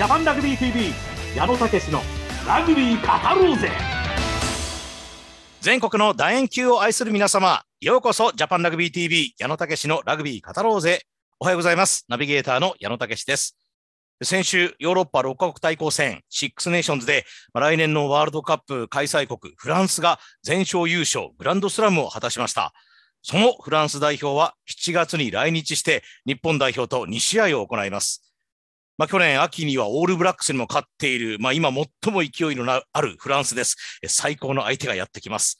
ジャパンラグビー TV 矢野武のラグビー語ろうぜ全国の楕円球を愛する皆様ようこそジャパンラグビー TV 矢野武のラグビー語ろうぜおはようございますナビゲーターの矢野武です先週、ヨーロッパ6カ国対抗戦、シックスネーションズで、来年のワールドカップ開催国、フランスが全勝優勝、グランドスラムを果たしました。そのフランス代表は7月に来日して、日本代表と2試合を行います。まあ、去年秋にはオールブラックスにも勝っている、まあ、今最も勢いのあるフランスです。最高の相手がやってきます。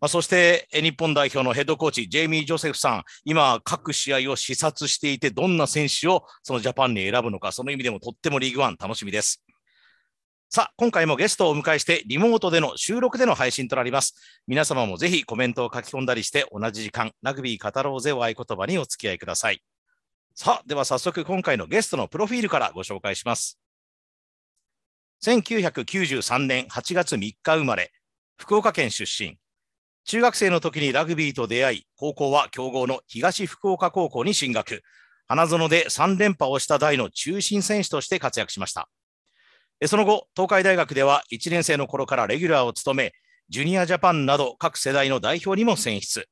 まあ、そして日本代表のヘッドコーチ、ジェイミー・ジョセフさん、今、各試合を視察していて、どんな選手をそのジャパンに選ぶのか、その意味でもとってもリーグワン楽しみです。さあ、今回もゲストをお迎えして、リモートでの収録での配信となります。皆様もぜひコメントを書き込んだりして、同じ時間、ラグビー語ろうぜを合言葉にお付き合いください。さあ、では早速今回のゲストのプロフィールからご紹介します。1993年8月3日生まれ、福岡県出身。中学生の時にラグビーと出会い、高校は強豪の東福岡高校に進学。花園で3連覇をした大の中心選手として活躍しました。その後、東海大学では1年生の頃からレギュラーを務め、ジュニアジャパンなど各世代の代表にも選出。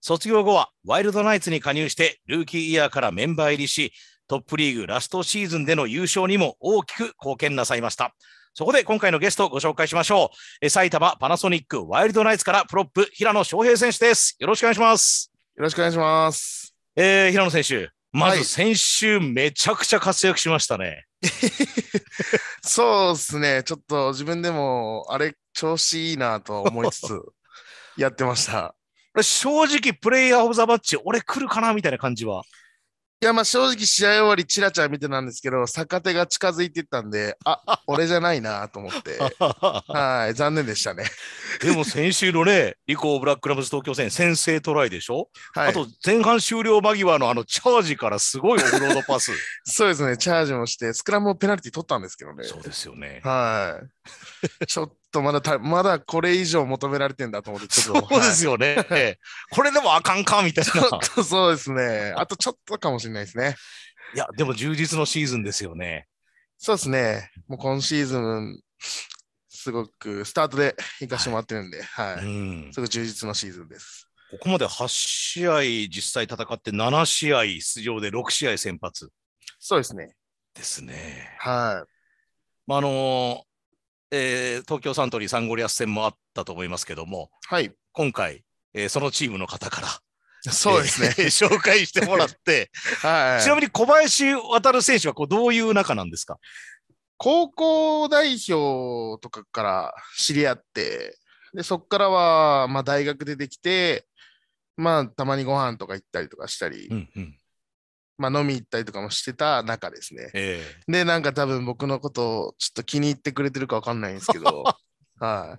卒業後はワイルドナイツに加入してルーキーイヤーからメンバー入りし、トップリーグラストシーズンでの優勝にも大きく貢献なさいました。そこで今回のゲストをご紹介しましょう。埼玉パナソニックワイルドナイツからプロップ平野翔平選手です。よろしくお願いします。よろしくお願いします。えー、平野選手、まず先週めちゃくちゃ活躍しましたね。はい、そうですね。ちょっと自分でもあれ調子いいなと思いつつやってました。正直、プレイヤーオブザバッチ、俺来るかなみたいな感じは。いや、まあ正直、試合終わり、チラチラ見てたんですけど、逆手が近づいてったんで、あ、俺じゃないなと思って、はい、残念でしたね。でも先週のね、リコ・ブラックラムズ東京戦、先制トライでしょ、はい、あと前半終了間際のあのチャージからすごいオフロードパス。そうですね、チャージもして、スクラムもペナルティ取ったんですけどね。そうですよね。はい。ちょっとまだた、まだこれ以上求められてんだと思って、ちょっと。そうですよね。はい、これでもあかんか、みたいな。ちょっとそうですね。あとちょっとかもしれないですね。いや、でも充実のシーズンですよね。そうですね。もう今シーズン、すごくスタートで行かしてもらってるんで、はい、はいうん、すごく充実のシーズンです。ここまで8試合実際戦って7試合出場で6試合先発。そうですね。ですね。はい。まあ、あのー、えー、東京サントリーサンゴリアス戦もあったと思いますけども、はい、今回、えー、そのチームの方から、そうですね、えー、紹介してもらって、はい、ちなみに小林渉選手はこうどういう仲なんですか高校代表とかから知り合って、で、そこからは、まあ、大学出てきて、まあ、たまにご飯とか行ったりとかしたり、うんうん、まあ、飲み行ったりとかもしてた中ですね。えー、で、なんか多分僕のことをちょっと気に入ってくれてるかわかんないんですけど、はい、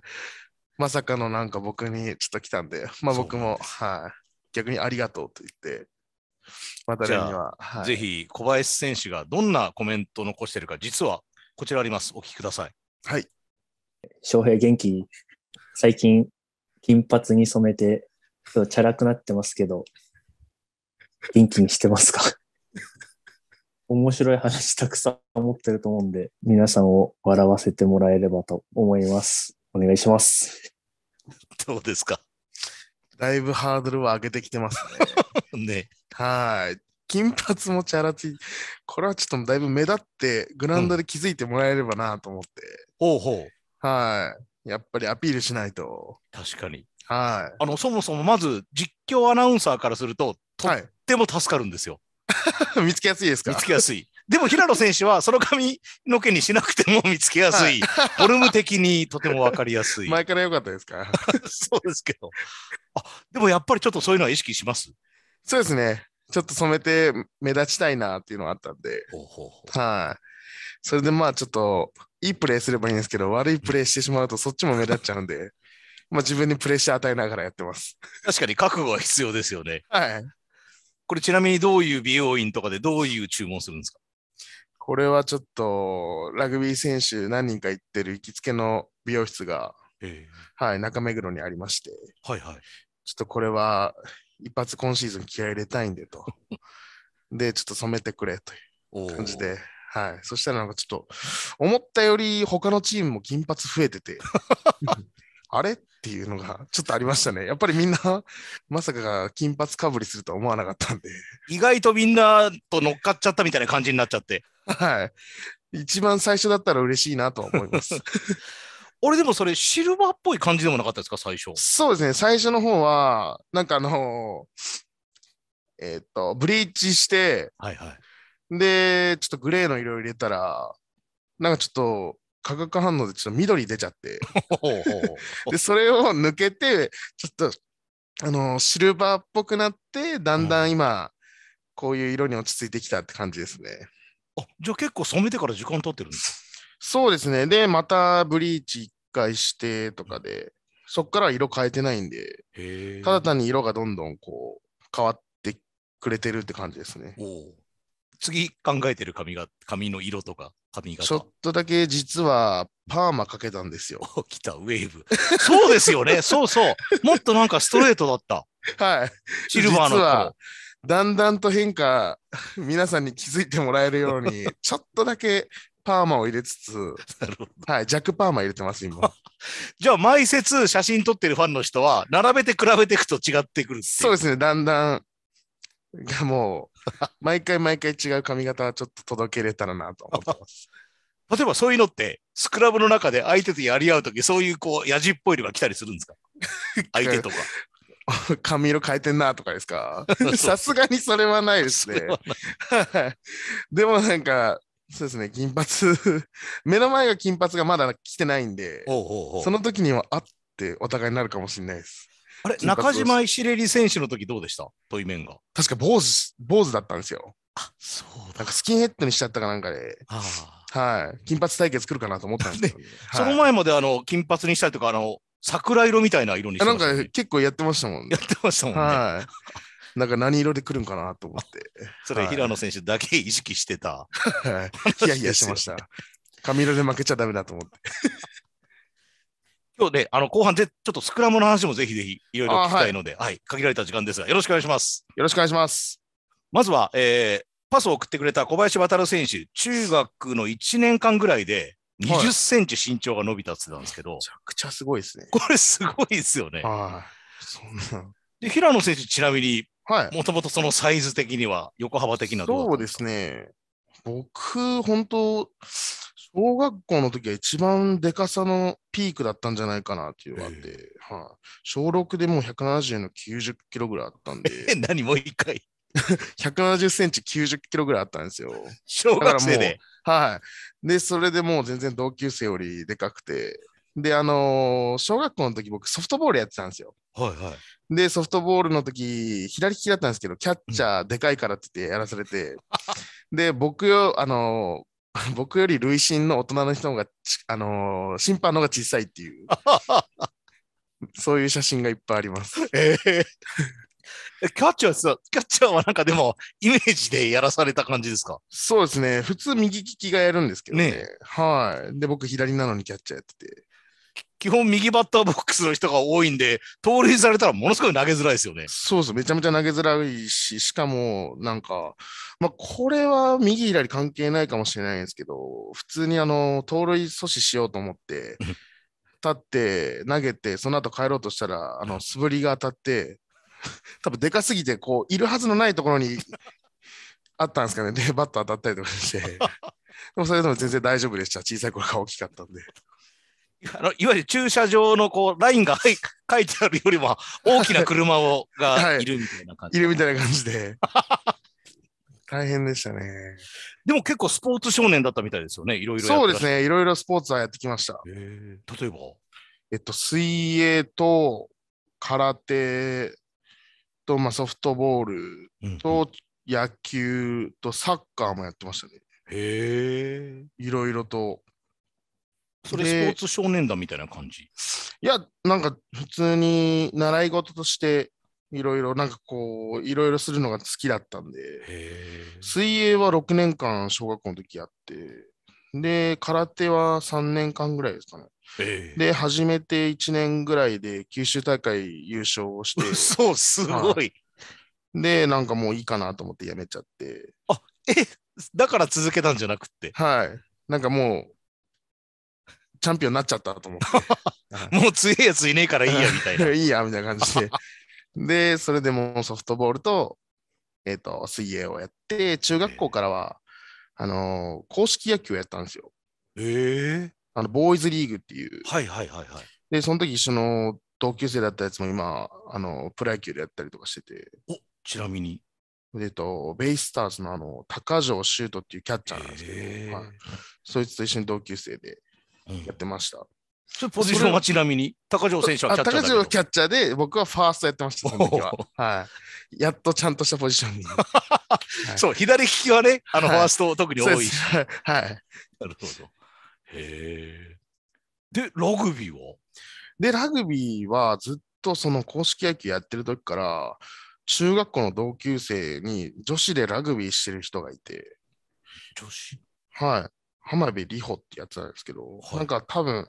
まさかのなんか僕にちょっと来たんで、まあ、僕も、はい、逆にありがとうと言って、渡には、はい、ぜひ小林選手がどんなコメントを残してるか、実はこちらあります。お聞きください。はい。翔平元気、最近、金髪に染めて、ちょっとチャラくなってますけど、元気にしてますか面白い話たくさん持ってると思うんで、皆さんを笑わせてもらえればと思います。お願いします。どうですかだいぶハードルを上げてきてますね。ねはい。金髪もチャラついこれはちょっとだいぶ目立ってグラウンドで気づいてもらえればなと思って、ほうほうはいやっぱりアピールしないと確かにはいあのそもそもまず実況アナウンサーからするととっても助かるんですよ、はい、見つけやすいですか見つけやすいでも平野選手はその髪の毛にしなくても見つけやすい。フォ、ルム的にとても分かりやすい。前から良かったですか そうですけど。あでもやっぱりちょっとそういうのは意識しますそうですね。ちょっと染めて目立ちたいなっていうのがあったんで、はい。それでまあちょっと、いいプレーすればいいんですけど、悪いプレーしてしまうとそっちも目立っちゃうんで、まあ自分にプレッシャー与えながらやってます。確かに覚悟は必要ですよね。はい。これちなみにどういう美容院とかでどういう注文するんですかこれはちょっとラグビー選手何人か行ってる行きつけの美容室が、えはい、中目黒にありまして、はいはい、ちょっとこれは一発今シーズン気合入れたいんでと。で、ちょっと染めてくれという感じで。はい。そしたらなんかちょっと、思ったより他のチームも金髪増えてて、あれっていうのがちょっとありましたね。やっぱりみんな、まさかが金髪かぶりするとは思わなかったんで。意外とみんなと乗っかっちゃったみたいな感じになっちゃって。はい。一番最初だったら嬉しいなと思います。俺でもそれシルバーっぽい感じでもなかったですか、最初。そうですね、最初の方は、なんかあのえー、っと、ブリーチして、はいはい。で、ちょっとグレーの色入れたら、なんかちょっと、化学反応でちょっと緑出ちゃって。で、それを抜けて、ちょっと、あのシルバーっぽくなって、だんだん今、こういう色に落ち着いてきたって感じですね。あ、じゃあ結構染めてから時間取ってるんですかそうですね。で、またブリーチ1回してとかで、そこから色変えてないんで、ただ単に色がどんどんこう変わってくれてるって感じですね。次考えてる髪が髪の色とか髪型ちょっとだけ実はパーマかけたんですよ。来た、ウェーブ。そうですよね。そうそう。もっとなんかストレートだった。はい。シルバー実のはだんだんと変化、皆さんに気づいてもらえるように、ちょっとだけパーマを入れつつ、はい、ジャックパーマ入れてます、今。じゃあ、毎節写真撮ってるファンの人は、並べて比べていくと違ってくるそうですね、だんだん、もう、毎回毎回違う髪型はちょっと届けれたらなと思ってます。例えばそういうのって、スクラブの中で相手とやり合うとき、そういうこう、やじっぽいのが来たりするんですか相手とか。髪色変えてんなとかですかさすがにそれはないですね。でもなんか、そうですね、金髪 目の前が金髪がまだ来てないんで、おうおうおうその時にはあってお互いになるかもしれないです。あれ、中島石レリ選手の時どうでした問い面が。確か坊主、坊主だったんですよ。あそうなんかスキンヘッドにしちゃったかなんかで、はい、金髪対決来るかなと思ったんですけど、ねはい、その前まであの金髪にしたりとか、あの桜色みたいな色にしてました、ね、なんか結構やってましたもんね。やってましたもんね。はいなんか何色で来るんかなと思って。それ、平野選手だけ意識してた。はい。ヒヤヒヤしました。髪色で負けちゃだめだと思って。今日ね、あの後半でちょっとスクラムの話もぜひぜひいろいろ聞きたいので、はい、はい、限られた時間ですが、よろしくお願いします。よろしくお願いします。まずは、えー、パスを送ってくれた小林渉選手、中学の1年間ぐらいで20センチ身長が伸びたってたんですけど、はい、めちゃくちゃすごいですね。これすごいですよね。はい、そんな。で、平野選手、ちなみにはい。もともとそのサイズ的には、横幅的なそうですね。僕、本当小学校の時は一番でかさのピークだったんじゃないかなっていうのがあって、えーはあ、小6でもう170の90キロぐらいあったんで。えー、何もう一回170 センチ90キロぐらいあったんですよ。小学生で。はい。で、それでもう全然同級生よりでかくて、で、あのー、小学校の時僕ソフトボールやってたんですよ。はいはい。で、ソフトボールの時、左利きだったんですけど、キャッチャーでかいからって言ってやらされて、で、僕よ、あのー、僕より累進の大人の人が、あのー、審判の方が小さいっていう、そういう写真がいっぱいあります。えー、キャッチャーさ、キャッチャーはなんかでも、イメージでやらされた感じですかそうですね。普通右利きがやるんですけどね。ねはい。で、僕左なのにキャッチャーやってて。基本右バッターボックスの人が多いんで、盗塁されたらものすごい投げづらいですよね。そうです。めちゃめちゃ投げづらいし、しかも、なんか、まあ、これは右左関係ないかもしれないんですけど、普通にあの、盗塁阻止しようと思って、立って投げて、その後帰ろうとしたら、あの、素振りが当たって、多分でかすぎて、こう、いるはずのないところにあったんですかね。で、バット当たったりとかして。でもそれでも全然大丈夫でした。小さい頃が大きかったんで。あのいわゆる駐車場のこうラインが 書いてあるよりも大きな車をがいるみたいな感じ、はい、いるみたいな感じで。大変でしたね。でも結構スポーツ少年だったみたいですよね、いろいろ。そうですね、いろいろスポーツはやってきました。例えばえっと、水泳と空手と、まあ、ソフトボールと野球とサッカーもやってましたね。うんうん、へえ。いろいろと。それスポーツ少年団みたいな感じいや、なんか普通に習い事としていろいろ、なんかこう、いろいろするのが好きだったんで、水泳は6年間小学校の時やって、で、空手は3年間ぐらいですかね。で、始めて1年ぐらいで九州大会優勝をして。そ う、すごい。で、なんかもういいかなと思ってやめちゃって。あ、え、だから続けたんじゃなくて。はい。なんかもう、チャンピオンになっちゃったと思って。もう強いやついねえからいいや、みたいな。いいや、みたいな感じで。で、それでもソフトボールと、えっ、ー、と、水泳をやって、中学校からは、あのー、公式野球をやったんですよ。えー、あの、ボーイズリーグっていう。はいはいはいはい。で、その時一緒の同級生だったやつも今、あの、プロ野球でやったりとかしてて。おちなみに。えっと、ベイスターズのあの、高城修斗っていうキャッチャーなんですけど、まあ、そいつと一緒に同級生でやってました。うん、ポジションはちなみに、高城選手はキャッチャー高城キャッチャーで、僕はファーストやってました、その時は。はい。やっとちゃんとしたポジションに。はい、そう、左利きはね、あの、ファースト、特に多いし。はい。なるほど。へえ。で、ラグビーはで、ラグビーはずっとその公式野球やってる時から、中学校の同級生に女子でラグビーしてる人がいて。女子はい。浜辺里穂ってやつなんですけど、はい、なんか多分、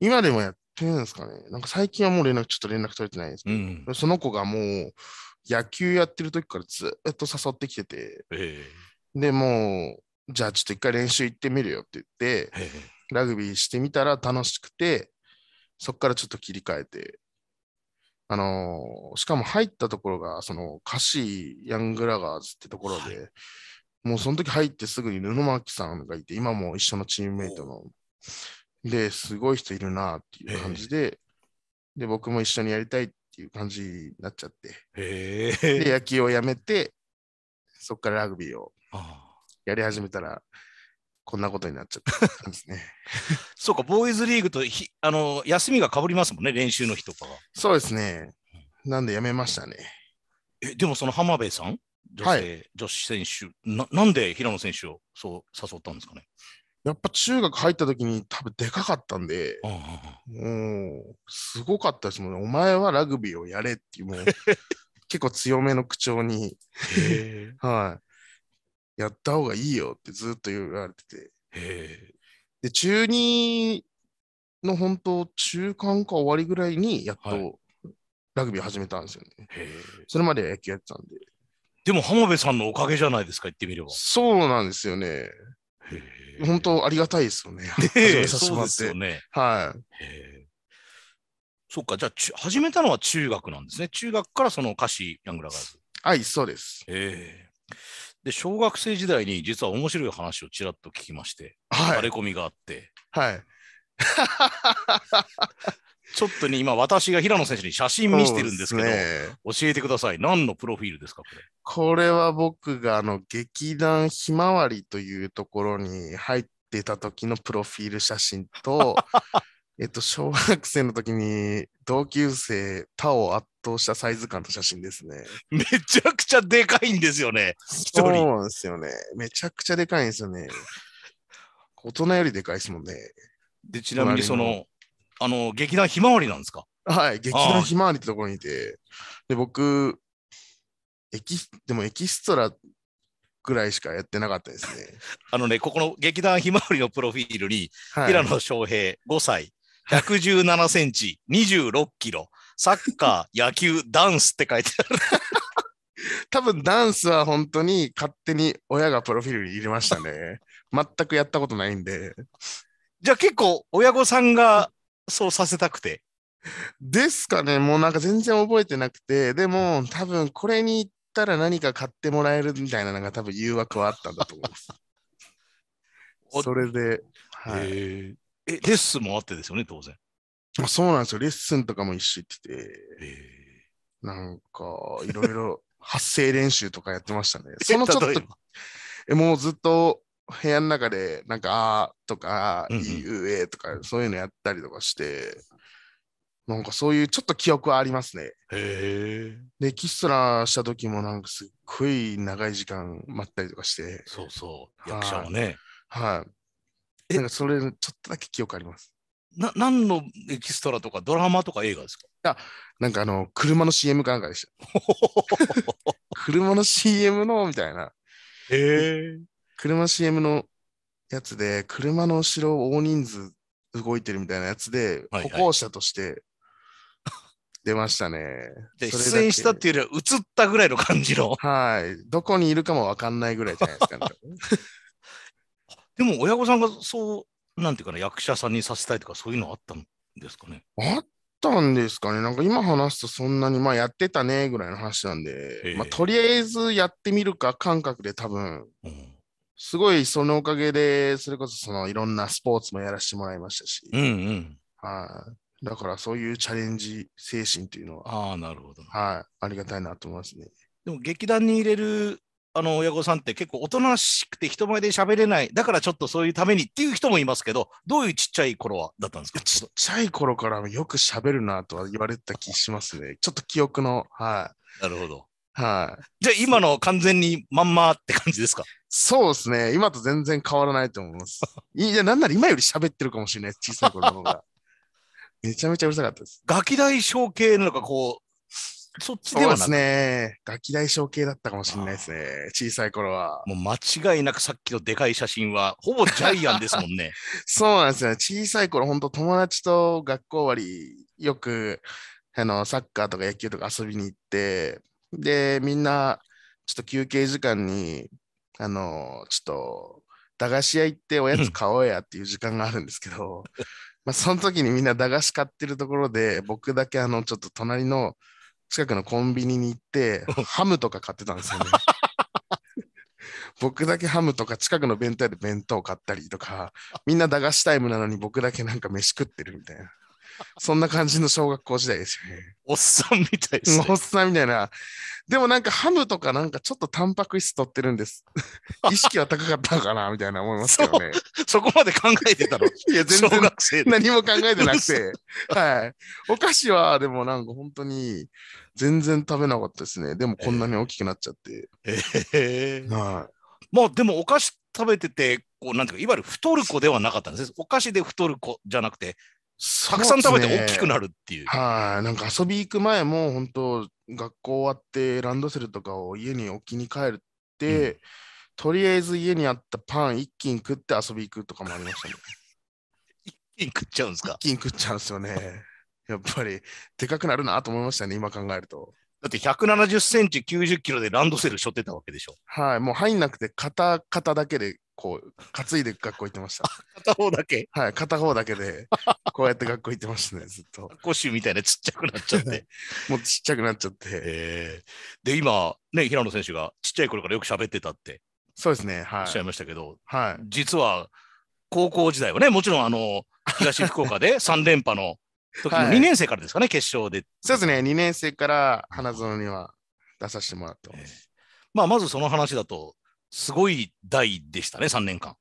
今でもやってるんですかね。なんか最近はもう連絡、ちょっと連絡取れてないんですけど、うんその子がもう野球やってる時からずっと誘ってきてて、えー、で、もう、じゃあちょっと一回練習行ってみるよって言って、えー、ラグビーしてみたら楽しくて、そこからちょっと切り替えて、あのー、しかも入ったところが、その、カシヤングラガーズってところで、はい、もうその時入ってすぐに布巻さんがいて、今も一緒のチームメイトの。で、すごい人いるなっていう感じで、で、僕も一緒にやりたいっていう感じになっちゃって、で、野球をやめて、そこからラグビーをやり始めたら、こんなことになっちゃったんですね。そうか、ボーイズリーグとひあの休みがかぶりますもんね、練習の日とかは。そうですね。なんでやめましたね。え、でもその浜辺さん女性、はい、女子選手な、なんで平野選手をそう誘ったんですかね。やっぱ中学入った時に多分でかかったんで、もうすごかったですもんね。お前はラグビーをやれっていう、もう 結構強めの口調にはい、やった方がいいよってずっと言われてて。で、中2の本当、中間か終わりぐらいにやっと、ラグビー始めたんですよね。それまで野球やってたんで。でも浜辺さんのおかげじゃないですか、言ってみれば。そうなんですよね。本当ありがたいですよね。そうですよね。はい。そっか、じゃあ、始めたのは中学なんですね。中学からその歌詞、ヤングラガーズ。はい、そうです。で、小学生時代に実は面白い話をちらっと聞きまして、はい、垂れ込みがあって。はい。ちょっとね、今、私が平野選手に写真見してるんですけど、ね、教えてください。何のプロフィールですか、これ。これは僕が、あの、劇団ひまわりというところに入ってた時のプロフィール写真と、えっと、小学生の時に同級生、他を圧倒したサイズ感と写真ですね。めちゃくちゃでかいんですよね。そうなんですよね。めちゃくちゃでかいんですよね。大人よりでかいですもんね。で、ちなみにその、あの、劇団ひまわりなんですかはい、劇団ひまわりってところにいて、で、僕、エキでもエキストラぐらいしかやってなかったですね。あのね、ここの劇団ひまわりのプロフィールに、はい、平野翔平、5歳、117センチ、26キロ、サッカー、野球、ダンスって書いてある。多分ダンスは本当に勝手に親がプロフィールに入れましたね。全くやったことないんで。じゃあ結構親御さんがそうさせたくて。ですかね、もうなんか全然覚えてなくて、でも多分これに行ったら何か買ってもらえるみたいなのが多分誘惑はあったんだと思います。それで、はい、えー、レッスンもあってですよね、当然。そうなんですよ、レッスンとかも一緒行ってて、えー、なんかいろいろ発声練習とかやってましたね。そのちょっと、えもうずっと部屋の中で、なんか、あとか、いい、うえ」とか、そういうのやったりとかして、なんかそういうちょっと記憶はありますね。へで、エキストラした時もなんかすっごい長い時間待ったりとかして。そうそう、役者もね。はい。なんかそれ、ちょっとだけ記憶あります。な、何のエキストラとかドラマとか映画ですかいや、なんかあの、車の CM かなんかでした。車の CM の、みたいな。へえ。車 CM のやつで、車の後ろを大人数動いてるみたいなやつで、歩行者として出ましたね。で、出演したっていうよりは映ったぐらいの感じの。はい。どこにいるかもわかんないぐらいじゃないですかね。でも親御さんがそう、なんていうかな、役者さんにさせたいとかそういうのあったんですかね。あったんですかね。なんか今話すとそんなに、まあやってたねぐらいの話なんで、まあとりあえずやってみるか感覚で多分。うんすごいそのおかげで、それこそそのいろんなスポーツもやらせてもらいましたし、うんうん。はい。だからそういうチャレンジ精神というのは、ああ、なるほど。はい。ありがたいなと思いますね。でも劇団に入れるあの親御さんって結構おとなしくて人前で喋れない、だからちょっとそういうためにっていう人もいますけど、どういうちっちゃい頃はだったんですかちっちゃい頃からよく喋るなとは言われた気しますね。ちょっと記憶の、はい。なるほど。はい。じゃあ今の完全にまんまって感じですかそうですね。今と全然変わらないと思います。いや、なんなら今より喋ってるかもしれない。小さい頃の方が。めちゃめちゃうるさかったです。ガキ大小系なのか、こう、そっちではなそうですね。ガキ大小系だったかもしれないですね。小さい頃は。もう間違いなくさっきのでかい写真は、ほぼジャイアンですもんね。そうなんですね。小さい頃、本当友達と学校終わり、よく、あの、サッカーとか野球とか遊びに行って、で、みんな、ちょっと休憩時間に、あの、ちょっと、駄菓子屋行っておやつ買おうやっていう時間があるんですけど、まあ、その時にみんな駄菓子買ってるところで、僕だけ、あの、ちょっと隣の近くのコンビニに行って、ハムとか買ってたんですよね。僕だけハムとか近くの弁当屋で弁当買ったりとかみんな駄菓子タイムなのに僕だけなんか飯食ってるみたいな そんな感じの小学校時代ですよね。おっさんみたいですね。おっさんみたいな。でもなんかハムとかなんかちょっとタンパク質取ってるんです。意識は高かったのかなみたいな思いますけどね。そこまで考えてたの いや、全然何も考えてなくて。はい。お菓子はでもなんか本当に全然食べなかったですね。でもこんなに大きくなっちゃって。えー、はい。まあでもお菓子食べてて、こうなんていうか、いわゆる太る子ではなかったんです。お菓子で太る子じゃなくて、たくさん食べて大きくなるっていう。うね、はい、なんか遊び行く前も、本当学校終わってランドセルとかを家に置きに帰って、うん、とりあえず家にあったパン一気に食って遊び行くとかもありましたね。一気に食っちゃうんですか一気に食っちゃうんですよね。やっぱり、でかくなるなと思いましたね、今考えると。だって170センチ、90キロでランドセル背負ってたわけでしょ。はい、もう入んなくて、肩、肩だけでこう、担いで学校行ってました。片方だけはい、片方だけで、こうやって学校行ってましたね、ずっと。コシュみたいなちっちゃくなっちゃって。もうちっちゃくなっちゃって。えー、で、今、ね、平野選手がちっちゃい頃からよく喋ってたって。そうですね、はい。おっしゃいましたけど、はい。実は、高校時代はね、もちろん、あの、東福岡で3連覇の時の2年生からですかね、はい、決勝で。そうですね、2年生から花園には出させてもらってます。えーまあ、まずその話だと、すごい代でしたね、3年間。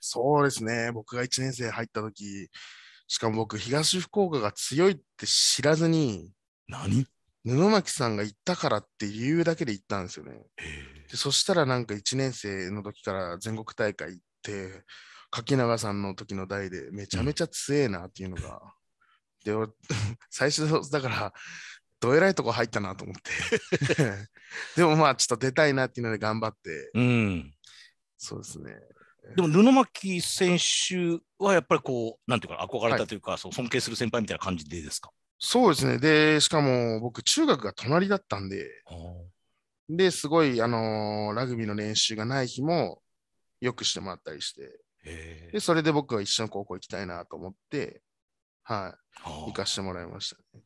そうですね、僕が1年生入った時しかも僕、東福岡が強いって知らずに、何布巻さんが行ったからっていうだけで行ったんですよね。でそしたらなんか1年生の時から全国大会行って、柿永さんの時の代でめちゃめちゃ強えなっていうのが。うん、で、最初、だから、どえらいとこ入ったなと思って でもまあちょっと出たいなっていうので頑張って、うん、そうですねでも布巻選手はやっぱりこうなんていうか憧れたというか、はい、そう尊敬する先輩みたいな感じでですかそうですねでしかも僕中学が隣だったんでですごい、あのー、ラグビーの練習がない日もよくしてもらったりしてでそれで僕は一緒の高校行きたいなと思ってはい行かしてもらいましたね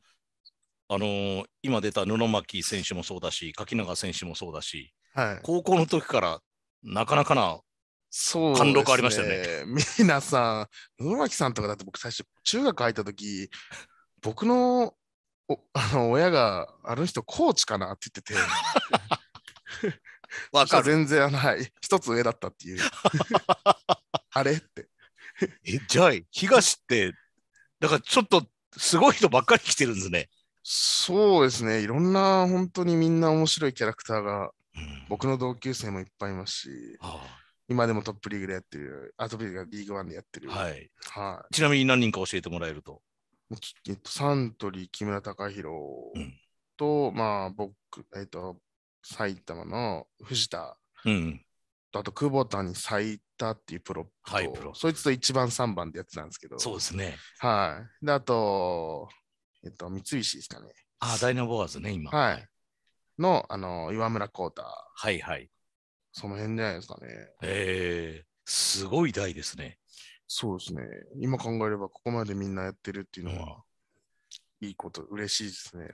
あのー、今出た布巻選手もそうだし、柿永選手もそうだし、はい、高校の時からなかなかなそう、貫禄ありましたね。皆さん、布巻さんとかだって僕最初中学入った時、僕の あの親があの人コーチかなって言ってて、わか全然あはい、一つ上だったっていう。あれって。え、じゃあ、東って、だからちょっとすごい人ばっかり来てるんですね。そうですね、いろんな本当にみんな面白いキャラクターが、僕の同級生もいっぱいいますし、はあ、今でもトップリーグでやってる、アートビーがリーグワンでやってる。はい。はちなみに何人か教えてもらえると。えっと、サントリー木村隆弘と、うん、まあ僕、えっと、埼玉の藤田、うん、あと久保田に埼玉っていうプロはい、プロそいつと1番3番でやってたんですけどそうですねはいであとえっと、三菱ですかね。あ、ダイナボアーズね、今。はい。の、あの、岩村浩太。はいはい。その辺じゃないですかね。ええー、すごい台ですね。そうですね。今考えれば、ここまでみんなやってるっていうのは、いいこと、嬉しいですね。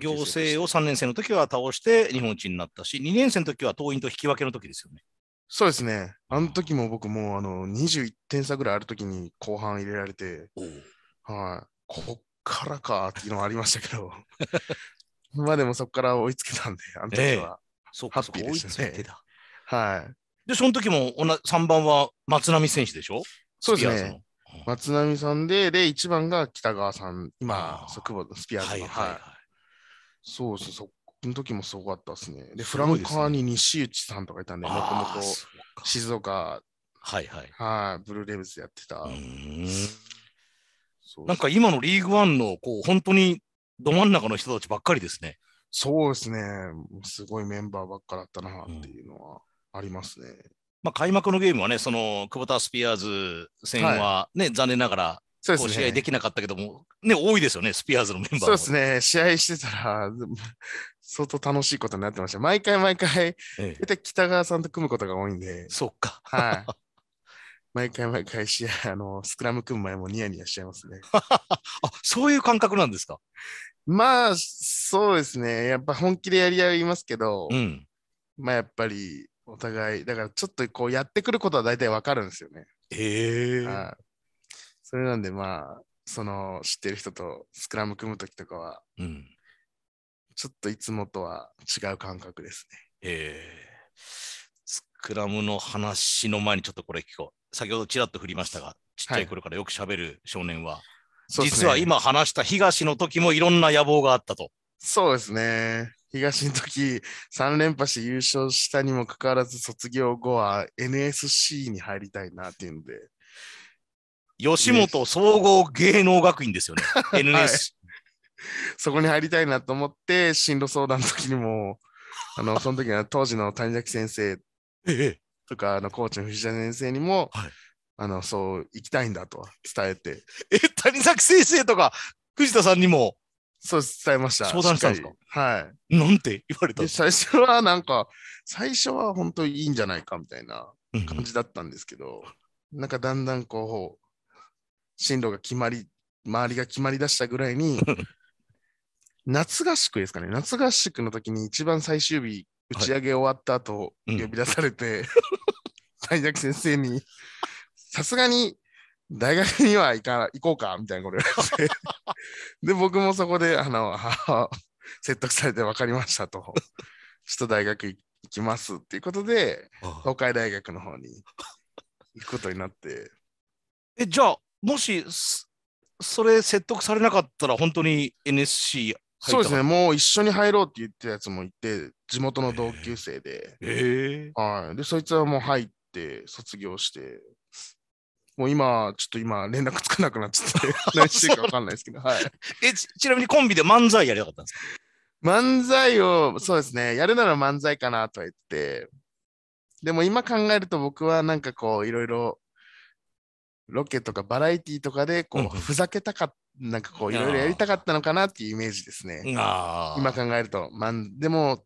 行政を3年生の時は倒して日本一になったし、2年生の時は党員と引き分けの時ですよね。そうですね。あの時も僕もあの21点差ぐらいある時に後半入れられて、はい、こからかっていうのはありましたけど、まあでもそこから追いつけたんで、あの時は、そうか、ハッピーたはい。で、その時も3番は松波選手でしょそうですね。松波さんで、で、1番が北川さん、今、久保スピアーズの。はいはい、はい、そうそう、そこの時もすごかったですね。で、フランカーに西内さんとかいたんで、もともと静岡、はいはい。はい、ブルーレブズやってた。そうなんか今のリーグワンの、こう、本当にど真ん中の人たちばっかりですね。そうですね。すごいメンバーばっかだったなっていうのはありますね。うん、まあ、開幕のゲームはね、その、久保田スピアーズ戦はね、はい、残念ながらそうですね、試合できなかったけども、ね、多いですよね、スピアーズのメンバーそうですね、試合してたら、相当楽しいことになってました。毎回毎回、ええ、北川さんと組むことが多いんで。そっか。はい。毎回毎回試合、あの、スクラム組む前もニヤニヤしちゃいますね。あ、そういう感覚なんですかまあ、そうですね。やっぱ本気でやり合いますけど、うん、まあやっぱりお互い、だからちょっとこうやってくることは大体わかるんですよね。へえー。それなんでまあ、その知ってる人とスクラム組むときとかは、うん、ちょっといつもとは違う感覚ですね。えー、スクラムの話の前にちょっとこれ聞こう。先ほどちらっと振りましたが、ちっちゃい頃からよくしゃべる少年は、はいね、実は今話した東の時もいろんな野望があったと。そうですね。東の時3連覇して優勝したにもかかわらず卒業後は NSC に入りたいなっていうんで。吉本総合芸能学院ですよね。NSC、はい、そこに入りたいなと思って、進路相談の時にも、あのその時は当時の谷崎先生とか、あのコーチの藤田先生にも、はい、あのそう行きたいんだと伝えて。え、谷崎先生とか藤田さんにもそう伝えました。相談したんですかはい。なんて言われた最初はなんか、最初は本当にいいんじゃないかみたいな感じだったんですけど、うん、なんかだんだんこう、進路が決まり、周りが決まりだしたぐらいに、夏合宿ですかね、夏合宿の時に一番最終日打ち上げ終わった後、はい、呼び出されて、うん、最先生に、さすがに大学には行か行こうかみたいなこと言われて、で、僕もそこで、あの、説得されて分かりましたと、ちょっと大学行きますっていうことで、東海大学の方に行くことになって。え、じゃあ、もし、それ説得されなかったら、本当に NSC そうですね、もう一緒に入ろうって言ってたやつもいて、地元の同級生で、えー、はい、でそいつはもう入って、卒業して、もう今、ちょっと今、連絡つかなくなっちゃって、何してるか分かんないですけど、はい、えちちなみにコンビで漫才やりたかったんですか漫才を、そうですね、やるなら漫才かなとは言って、でも今考えると僕はなんかこう、いろいろロケとかバラエティーとかでこうふざけたかった。なんかこういろいろやりたかったのかなっていうイメージですね。今考えると。まあ、でも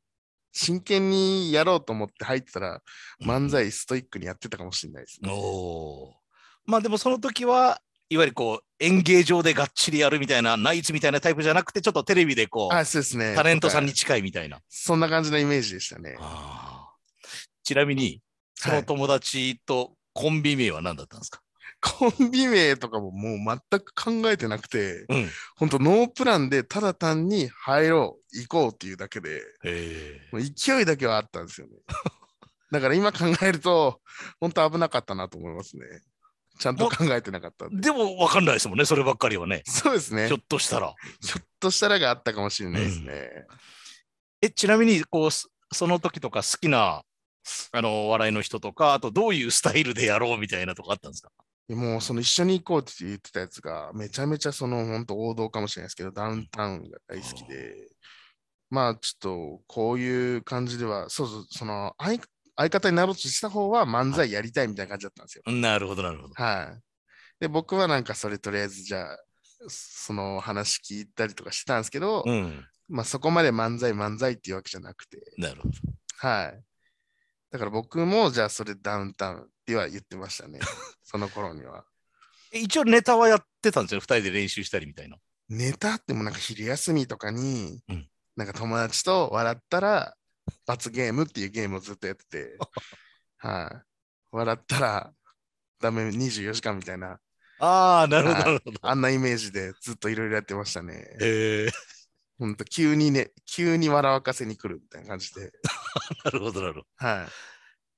真剣にやろうと思って入ってたら漫才ストイックにやってたかもしれないですね。うん、まあでもその時はいわゆるこう演芸場でがっちりやるみたいなナイツみたいなタイプじゃなくてちょっとテレビでこうあそうです、ね、タレントさんに近いみたいなそんな感じのイメージでしたね。ちなみにその友達とコンビ名は何だったんですか、コンビ名とかももう全く考えてなくて、うん、本当ノープランでただ単に入ろう、行こうっていうだけで、もう勢いだけはあったんですよね。だから今考えると、本当危なかったなと思いますね。ちゃんと考えてなかったで。でも分かんないですもんね、そればっかりはね。そうですね。ひょっとしたら。ひょっとしたらがあったかもしれないですね。うん、えちなみにこう、その時とか好きなあの笑いの人とか、あとどういうスタイルでやろうみたいなとかあったんですかもうその一緒に行こうって言ってたやつが、めちゃめちゃその本当王道かもしれないですけど、ダウンタウンが大好きで、まあちょっとこういう感じでは、そうそう、その相相方になろうとした方は漫才やりたいみたいな感じだったんですよ。なるほど、なるほど。はい。で、僕はなんかそれとりあえずじゃあ、その話聞いたりとかしてたんですけど、うん、まあそこまで漫才漫才っていうわけじゃなくて。なるほど。はい。だから僕もじゃあそれダウンタウンっては言ってましたね。その頃には。一応ネタはやってたんですよ。二人で練習したりみたいな。ネタってもなんか昼休みとかに、うん、なんか友達と笑ったら罰ゲームっていうゲームをずっとやってて、はい、あ、笑ったらダメ24時間みたいな。ああ、なるほど、なるほど。あんなイメージでずっといろいろやってましたね。えー本当急にね、急に笑わかせに来るみたいな感じで。なるほど、なるほど。はい。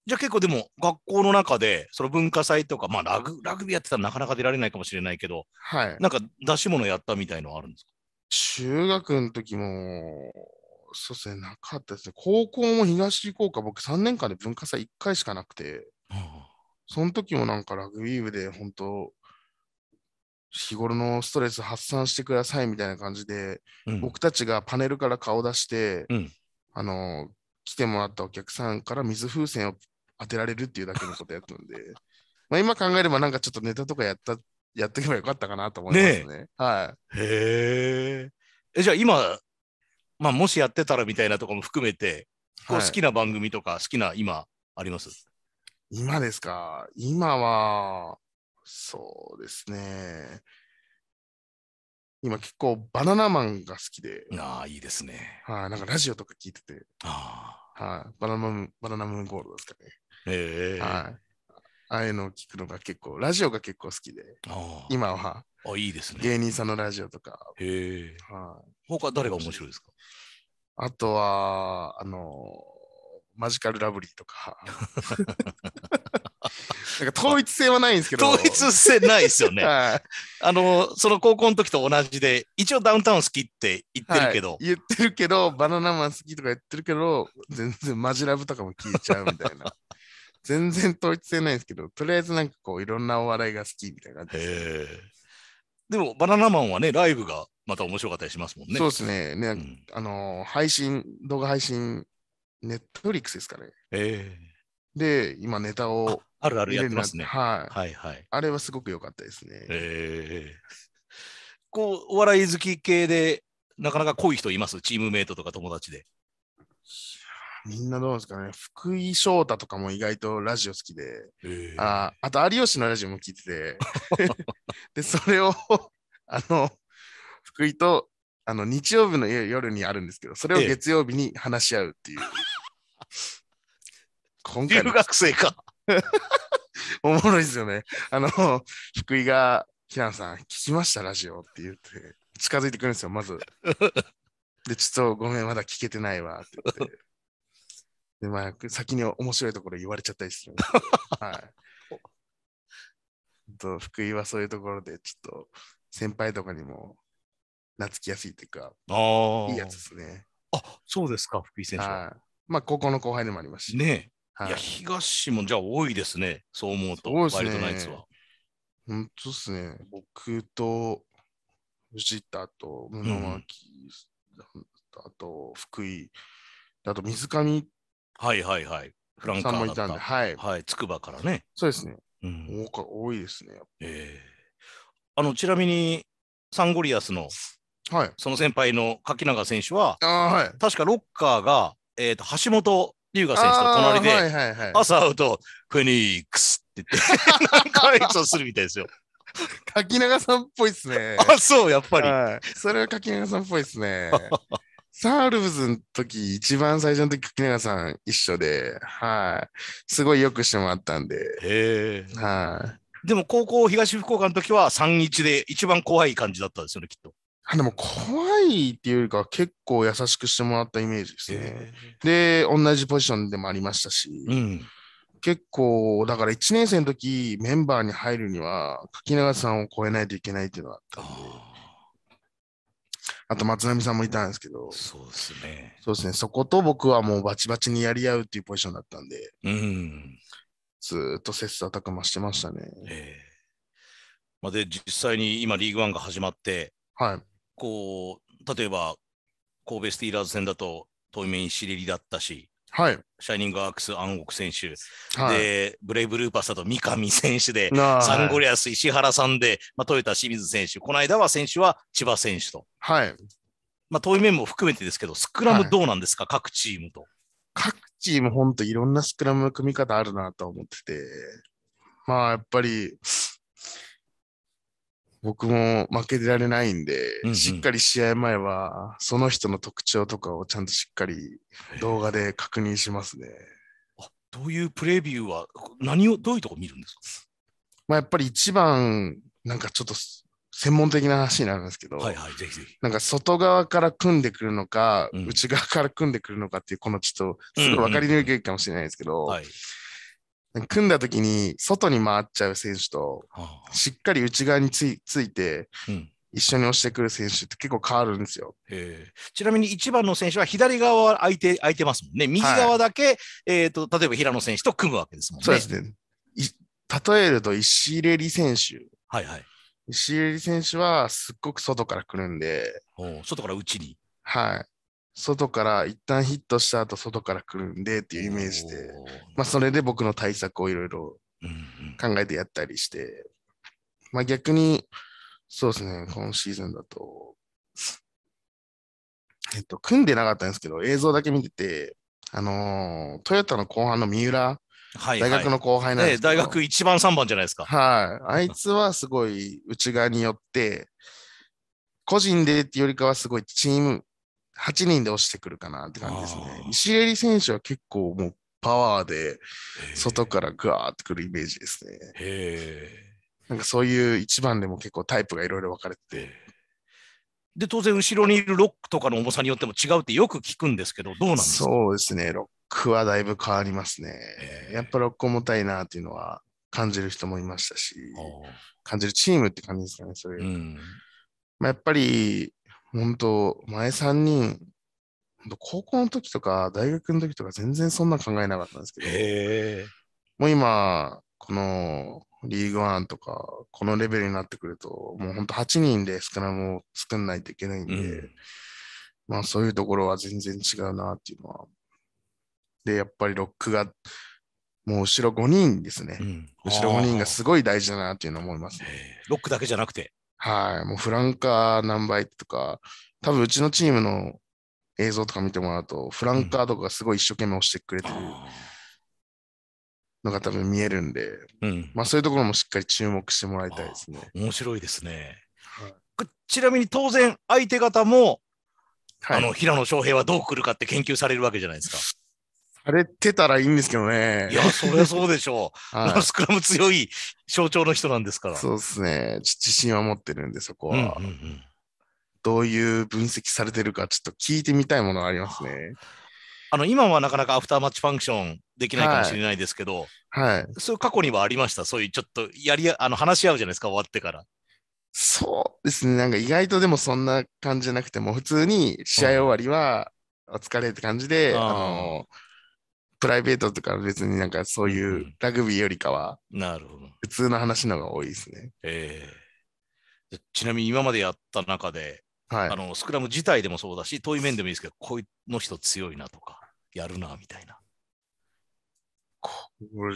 じゃあ結構でも学校の中でその文化祭とか、まあ、ラグラグビーやってたらなかなか出られないかもしれないけど、はい、なんか出し物やったみたいのはあるんですか中学の時もそうですねなかったですね高校も東うか、僕3年間で文化祭1回しかなくて、はあ、その時もなんかラグビー部で本当日頃のストレス発散してくださいみたいな感じで、うん、僕たちがパネルから顔出して、うん、あの来てもらったお客さんから水風船を当てられるっていうだけのことやったんで まあ今考えればなんかちょっとネタとかやったやっていけばよかったかなと思いますね。ねはい、へえ。じゃあ今、まあ、もしやってたらみたいなとこも含めて、こう好きな番組とか好きな今あります、今ですか今はそうですね。今結構バナナマンが好きで。ああ、いいですね。はい、なんかラジオとか聞いてて。あはい、バナナマン、バナナムーンゴールドですかね。ええー、はい。ああいうのを聞くのが結構、ラジオが結構好きで。あ今は。あいいですね。芸人さんのラジオとか。へえ。はい。他誰が面白いですかあとは、あのマジカルラブリーとか。なんか統一性はないんですけど。統一性ないですよね。はい、あの、その高校の時と同じで、一応ダウンタウン好きって言ってるけど。はい、言ってるけど、バナナマン好きとか言ってるけど、全然マジラブとかも聞いちゃうみたいな。全然統一性ないんですけど、とりあえずなんかこう、いろんなお笑いが好きみたいな感じで。でも、バナナマンはね、ライブがまた面白かったりしますもんね。そうですね。ね、うん、あの、配信、動画配信、ネットフリックスですかね。ええで、今ネタを。あるあるやってますね。はい。はいはい。あれはすごく良かったですね。ええー、こう、お笑い好き系で、なかなか濃い人いますチームメイトとか友達で。みんなどうですかね。福井翔太とかも意外とラジオ好きで、えー、ああと有吉のラジオも聞いてて、で、それをあの、福井と、あの、日曜日の夜にあるんですけど、それを月曜日に話し合うっていう。えー今回留学生か。おもろいですよね。あの、福井が、きらんさん、聞きました、ラジオって言って、近づいてくるんですよ、まず。で、ちょっとごめん、まだ聞けてないわって言って。で、まあ、先に面白いところ言われちゃったりする、はい。と福井はそういうところで、ちょっと先輩とかにも懐きやすいっていうか、あいいやつですね。あそうですか、福井選手は。はいまあ、高校の後輩でもありますし。ねはい、いや、東もじゃあ多いですね、そう思うと、うね、ワイルドナイツは。本当っすね。僕と藤田と室巻、うん、あと福井、あと水上。はいはいはい。フランカーいた。んで、はい。はい、からね。そうですね。うん、多多いですね。ええー、あの、ちなみに、サンゴリアスの、はい、その先輩の柿永選手は、あはい、確かロッカーが、えーと橋本龍河選手と隣で、はいはいはい、朝会うと、フェニックスって言って、なんか挨拶するみたいですよ。柿永さんっぽいっすね。あ、そう、やっぱり。それは柿永さんっぽいっすね。サールブズの時、一番最初の時、柿永さん一緒で、はい。すごいよくしてもらったんで。へえ。はい。でも高校東福岡の時は3-1で一番怖い感じだったんですよね、きっと。あでも怖いっていうよりかは結構優しくしてもらったイメージですね。えー、で、同じポジションでもありましたし、うん、結構、だから1年生の時メンバーに入るには、柿永さんを超えないといけないっていうのがあったあと松並さんもいたんですけど、そうですね。そうですね。そこと僕はもうバチバチにやり合うっていうポジションだったんで、うん、ずっと切磋琢磨してましたね。えー、まあ、で、実際に今リーグワンが始まって、はい。こう、例えば、神戸スティーラーズ戦だと、遠い面石入りだったし、はい、シャイニングアークス、暗黒選手、はい、で、ブレイブルーパスだと三上選手で、サンゴリアス、石原さんで、まあ、トヨタ、清水選手、この間は選手は千葉選手と。はい。まあ、遠い面も含めてですけど、スクラムどうなんですか、はい、各チームと。各チーム、本当いろんなスクラム組み方あるなと思ってて、まあ、やっぱり、僕も負けてられないんで、うんうん、しっかり試合前は、その人の特徴とかをちゃんとしっかり動画で確認しますね。あどういうプレビューは、何を、どういうとこ見るんですか、まあ、やっぱり一番、なんかちょっと専門的な話になるんですけど、はいはい、ぜひぜひなんか外側から組んでくるのか、うん、内側から組んでくるのかっていう、このちょっと、すごい分かりにくいかもしれないですけど、うんうんはい、組んだ時に外に回っちゃう選手と、しっかり内側についついて、一緒に押してくる選手って結構変わるんですよ。えー、ちなみに1番の選手は左側は空いて空いてますもんね。右側だけ、はい、えーと、例えば平野選手と組むわけですもんね。そうですね。例えると石入り選手。はいはい。石入り選手はすっごく外から来るんで。外から内に。はい。外から一旦ヒットした後外から来るんでっていうイメージで、まあ、それで僕の対策をいろいろ考えてやったりして、まあ、逆にそうですね今シーズンだと、えっと、組んでなかったんですけど映像だけ見てて、あのー、トヨタの後半の三浦はいはい、大学の後輩なんですけど、ええ、大学1番3番じゃないですかはいあいつはすごい内側によって個人でっていうよりかはすごいチーム8人で落ちてくるかなって感じですね。石入選手は結構もうパワーで外からグワーってくるイメージですね。なんかそういう一番でも結構タイプがいろいろ分かれてて。で、当然後ろにいるロックとかの重さによっても違うってよく聞くんですけど、どうなんですかそうですね、ロックはだいぶ変わりますね。やっぱロック重たいなっていうのは感じる人もいましたし、感じるチームって感じですかね、それ。うんまあ、やっぱり本当前3人、高校の時とか大学の時とか全然そんな考えなかったんですけど、もう今、このリーグワンとか、このレベルになってくると、もう本当8人でスクラムを作んないといけないんで、うん、まあそういうところは全然違うなっていうのは。で、やっぱりロックが、もう後ろ5人ですね。うん、後ろ5人がすごい大事だなっていうの思いますね。ロックだけじゃなくて。はい。もうフランカー何倍とか、多分うちのチームの映像とか見てもらうと、フランカーとかすごい一生懸命押してくれてるのが多分見えるんで、うん、まあそういうところもしっかり注目してもらいたいですね。面白いですね。はい、ちなみに当然、相手方も、はい、あの平野翔平はどう来るかって研究されるわけじゃないですか。されてたらいいんですけどね。いや、そりゃそうでしょう。はい、スクラム強い象徴の人なんですから。そうですね。自信は持ってるんで、そこは。うんうんうん、どういう分析されてるか、ちょっと聞いてみたいものがありますね。あの、今はなかなかアフターマッチファンクションできないかもしれないですけど、はい。はい、そういう過去にはありました。そういうちょっと、やり、あの、話し合うじゃないですか、終わってから。そうですね。なんか意外とでもそんな感じじゃなくても、普通に試合終わりは、お疲れって感じで、うん、あのプライベートとか別になんかそういうラグビーよりかは、なるほど。普通の話のが多いですね。ええー、ちなみに今までやった中で、はい、あのスクラム自体でもそうだし、遠い面でもいいですけど、この人強いなとか、やるなみたいな。こ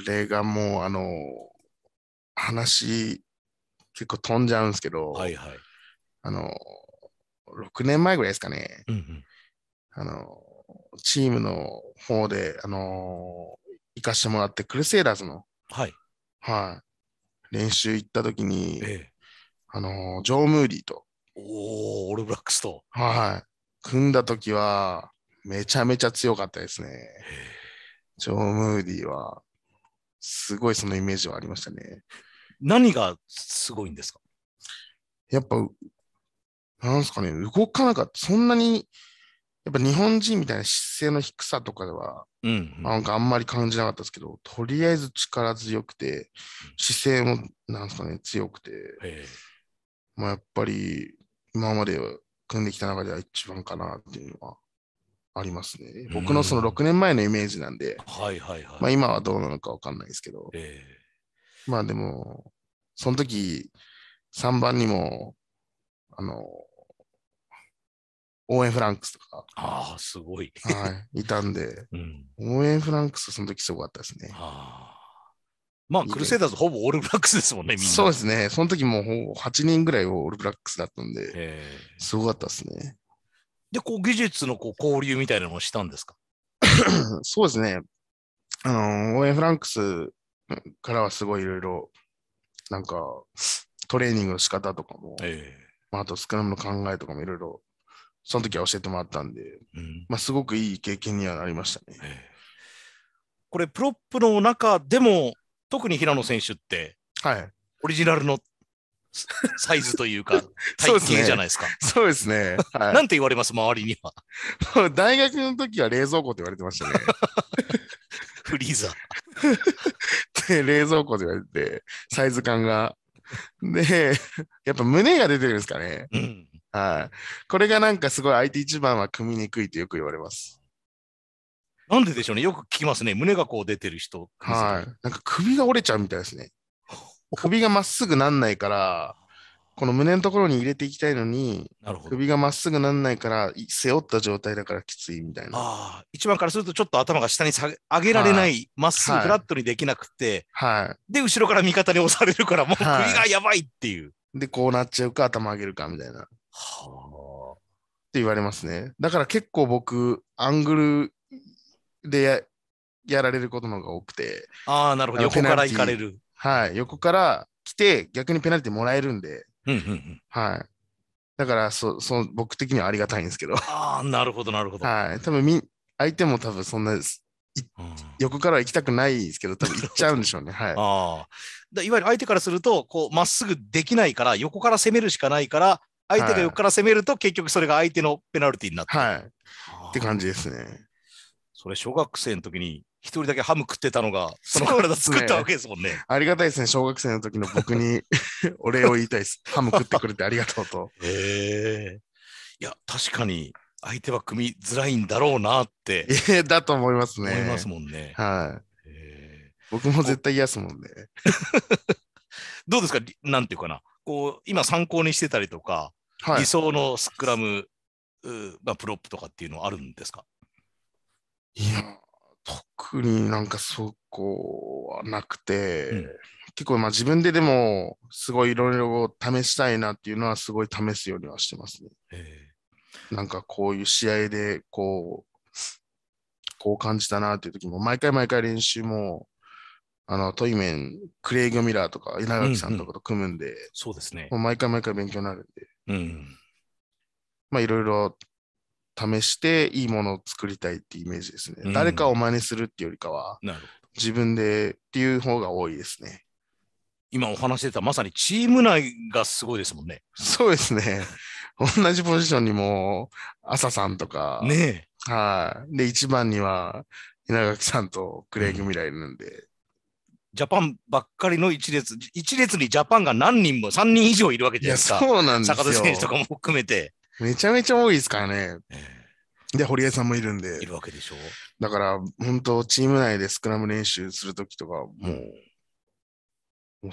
れがもう、あの、話、結構飛んじゃうんですけど、はいはい。あの、6年前ぐらいですかね。うんうん、あの、チームの方で、あのー、行かしてもらって、クルセイダーズの、はい。はい。練習行った時に、ええ、あのー、ジョー・ムーリーと。おお、オールブラックスと。はい。組んだ時は、めちゃめちゃ強かったですね。ジョー・ムーディーは、すごいそのイメージはありましたね。何がすごいんですかやっぱ、なんですかね、動かなかった。そんなにやっぱ日本人みたいな姿勢の低さとかでは、うん、なんかあんまり感じなかったですけど、とりあえず力強くて、姿勢もなんですかね、強くて、まあ、やっぱり今まで組んできた中では一番かなっていうのはありますね。僕のその6年前のイメージなんで、はいはいはい。まあ今はどうなのかわかんないですけど、まあでも、その時3番にも、あの、オーエン・フランクスとか。ああ、すごい。はい。いたんで、うん、オーエン・フランクス、その時すごかったですね。あまあ、クルセイダーズほぼオールブラックスですもんね、みんな。そうですね。その時もほぼ8人ぐらいオールブラックスだったんで、すごかったですね。で、こう、技術のこう交流みたいなのをしたんですか そうですね。あの、オーエン・フランクスからはすごいいろいろ、なんか、トレーニングの仕方とかも、えまあ、あとスクラムの考えとかもいろいろその時は教えてもらったんで、うん、まあ、すごくいい経験にはなりましたね。これ、プロップの中でも、特に平野選手って、はい、オリジナルのサイズというか、体型じゃないですか。そうですね。すねはい、なんて言われます、周りには。大学の時は冷蔵庫って言われてましたね。フリーザー。で、冷蔵庫って言われて、サイズ感が。で、やっぱ胸が出てるんですかね。うんはい。これがなんかすごい IT 一番は組みにくいってよく言われます。なんででしょうね。よく聞きますね。胸がこう出てる人。はい。なんか首が折れちゃうみたいですね。首がまっすぐなんないから、この胸のところに入れていきたいのに、首がまっすぐなんないから、背負った状態だからきついみたいな。ああ、一番からするとちょっと頭が下に下げられない、ま、はい、っすぐフラットにできなくて、はい、で、後ろから味方に押されるから、もう首がやばいっていう。はい、で、こうなっちゃうか、頭上げるかみたいな。はあ。って言われますね。だから結構僕、アングルでやられることの方が多くて。ああ、なるほど。横から行かれる。はい。横から来て、逆にペナルティもらえるんで。はい。だからそ、その僕的にはありがたいんですけど。ああ、なるほど、なるほど。はい。多分み、相手も多分そんな、うん、横から行きたくないですけど、多分行っちゃうんでしょうね。はい。ああ。いわゆる相手からすると、こう、まっすぐできないから、横から攻めるしかないから、相手が横から攻めると、結局それが相手のペナルティになって。はい。って感じですね。それ、小学生の時に一人だけハム食ってたのが、その体作ったわけですもんね。ねありがたいですね。小学生の時の僕に お礼を言いたいです。ハム食ってくれてありがとうと。へえ。いや、確かに相手は組みづらいんだろうなって。ええ、だと思いますね。思いますもんね。はい。僕も絶対嫌すもんね。どうですかなんていうかな。こう、今参考にしてたりとか、はい、理想のスクラム、まあ、プロップとかっていうのはあるんですかいや、特になんかそこはなくて、うん、結構まあ自分ででもすごいいろいろ試したいなっていうのはすごい試すようにはしてますね。なんかこういう試合でこう、こう感じたなっていう時も、毎回毎回練習もあの、トイメン、クレイグ・ミラーとか、稲垣さんとかと組むんで、うんうん、そうですね。毎回毎回勉強になるんで、うん。まあ、いろいろ試して、いいものを作りたいってイメージですね。うん、誰かを真似するっていうよりかは、自分でっていう方が多いですね。今お話してた、まさにチーム内がすごいですもんね。そうですね。同じポジションにも、朝さんとか、ねはい、あ。で、一番には、稲垣さんとクレイグ・ミラーいるんで、うんジャパンばっかりの一列、一列にジャパンが何人も、3人以上いるわけじゃないですか。そうなんですよ。坂田選手とかも含めて。めちゃめちゃ多いですからね。で、堀江さんもいるんで。いるわけでしょ。だから、本当チーム内でスクラム練習するときとか、もう、も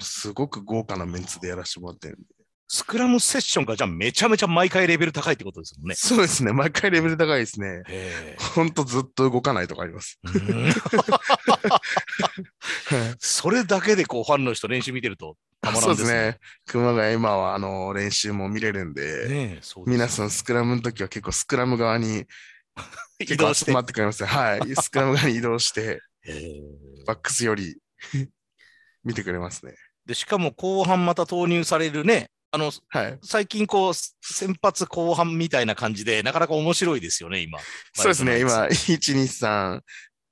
うすごく豪華なメンツでやらせてもらってるんで。スクラムセッションがじゃあめちゃめちゃ毎回レベル高いってことですもんね。そうですね。毎回レベル高いですね。ほんとずっと動かないとかあります。それだけでこうファンの人練習見てるとたまらんですね。そうですね。熊谷今はあの練習も見れるんで、ねでね、皆さんスクラムの時は結構スクラム側に 移動して。ってくれますね。はい。スクラム側に移動して、バックスより見てくれますね。で、しかも後半また投入されるね、あの、はい、最近こう、先発後半みたいな感じで、なかなか面白いですよね、今。そうですね、今、1、2、3、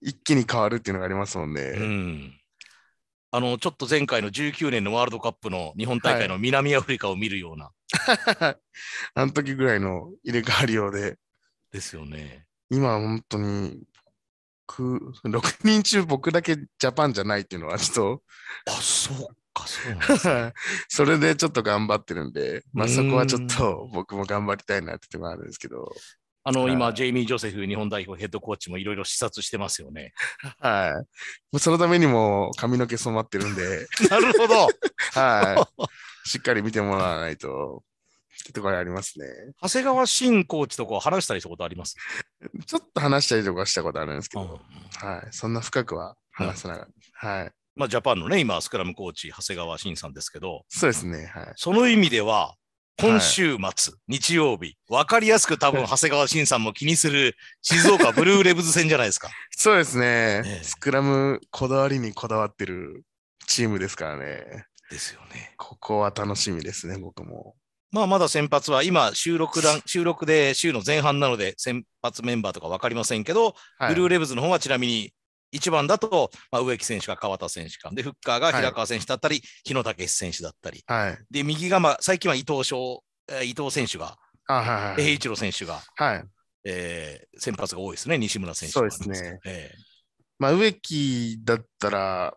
一気に変わるっていうのがありますもんね。うん、あのちょっと前回の19年のワールドカップの日本大会の南アフリカを見るような。はい、あの時ぐらいの入れ替わりようで。ですよね。今本当に6人中僕だけジャパンじゃないっていうのはちょっと。あ、そうか、そうなんですね。それでちょっと頑張ってるんで、まあそこはちょっと僕も頑張りたいなってとこあるんですけど。あの、はい、今、ジェイミー・ジョセフ日本代表ヘッドコーチもいろいろ視察してますよね。はい。そのためにも髪の毛染まってるんで。なるほど。はい。しっかり見てもらわないと。ってところありますね。長谷川慎コーチとか話したりしたことありますちょっと話したりとかしたことあるんですけど、うん、はい。そんな深くは話さなかった。うん、はい。まあ、ジャパンのね、今、スクラムコーチ、長谷川慎さんですけど、そうですね。はい。その意味では、今週末、はい、日曜日、わかりやすく多分、長谷川慎さんも気にする静岡ブルーレブズ戦じゃないですか。そうですね、ね、スクラムこだわりにこだわってるチームですからね。ですよね。ここは楽しみですね、僕も。まあ、まだ先発は今収録 収録で週の前半なので先発メンバーとか分かりませんけど、はい、ブルーレブズの方はちなみに1番だと、まあ、植木選手が川田選手か、で、フッカーが平川選手だったり、はい、日野武選手だったり、はい、で、右が、まあ、最近は伊藤翔、伊藤選手が、平一郎選手が、はいえー、先発が多いですね、西村選手そうですね。えー、まあ、植木だったら、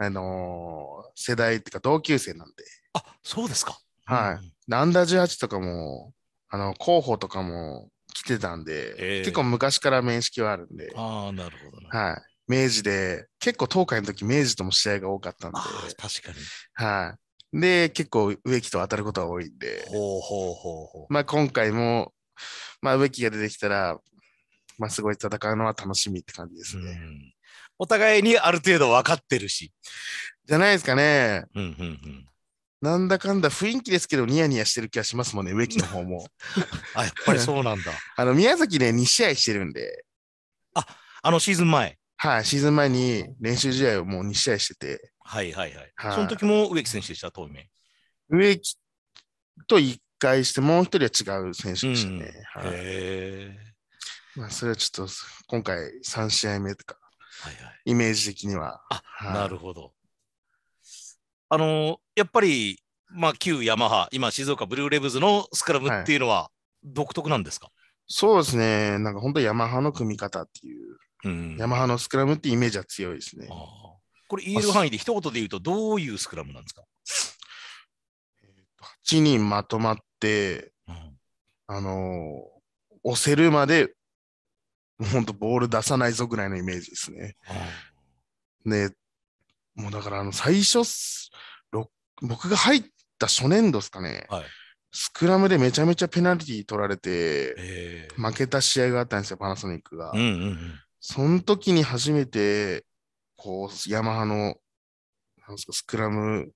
あのー、世代っていうか、同級生なんで。あそうですか。はい。うん、アンダー18とかも、あの、候補とかも、来てたんで、えー、結構昔から面識はあるんで。ああ、なるほど、はい。明治で、結構東海の時明治とも試合が多かったんで。確かに。はい。で、結構植木と当たることが多いんで。ほうほうほうほう。まあ今回も、まあ植木が出てきたら、まあすごい戦うのは楽しみって感じですね。お互いにある程度分かってるし。じゃないですかね。うんうんうん。なんだかんだ雰囲気ですけど、ニヤニヤしてる気がしますもんね、植木の方も。あ、やっぱりそうなんだ。あの、宮崎ね、2試合してるんで。あ、あのシーズン前。はい、シーズン前に練習試合をもう2試合してて。はいはいはい。はその時も植木選手でした、遠目。植木と1回して、もう1人は違う選手でしたね。うん、はへまあ、それはちょっと、今回3試合目とか、はいはい、イメージ的には。あ、はなるほど。あの、やっぱり、まあ、旧ヤマハ、今、静岡ブルーレブズのスクラムっていうのは独特なんですか、はい、そうですね。なんか本当ヤマハの組み方っていう、うん、ヤマハのスクラムってイメージは強いですね。これ、言える範囲で一言で言うと、どういうスクラムなんですか、え ?8 人まとまって、うん、あのー、押せるまで、本当ボール出さないぞぐらいのイメージですね。うん、で、もうだからあの最初、僕が入った初年度ですかね、はい、スクラムでめちゃめちゃペナルティー取られて、負けた試合があったんですよ、パナソニックが。うんうんうん、その時に初めて、こう、ヤマハのなんすかスクラム